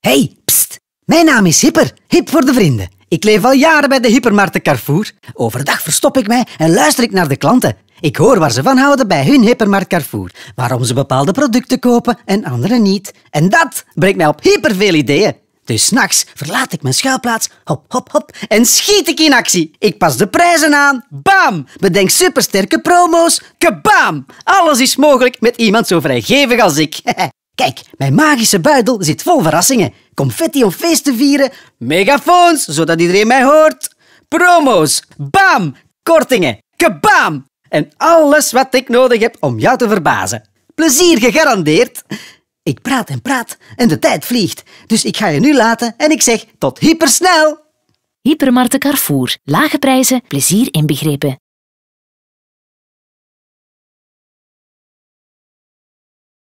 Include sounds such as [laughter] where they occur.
Hey, pst. Mijn naam is Hipper. Hip voor de vrienden. Ik leef al jaren bij de hypermarkt Carrefour. Overdag verstop ik mij en luister ik naar de klanten. Ik hoor waar ze van houden bij hun hypermarkt Carrefour. Waarom ze bepaalde producten kopen en andere niet. En dat brengt mij op hyperveel ideeën. Dus s'nachts verlaat ik mijn schuilplaats, hop, hop, hop, en schiet ik in actie. Ik pas de prijzen aan, bam! Bedenk supersterke promo's, kebam! Alles is mogelijk met iemand zo vrijgevig als ik. [laughs] Kijk, mijn magische buidel zit vol verrassingen. Confetti om feest te vieren, megafoons, zodat iedereen mij hoort, promo's, bam, kortingen, Kabam. en alles wat ik nodig heb om jou te verbazen. Plezier gegarandeerd. Ik praat en praat en de tijd vliegt, dus ik ga je nu laten en ik zeg tot hypersnel. Hypermarte Carrefour. Lage prijzen, plezier inbegrepen.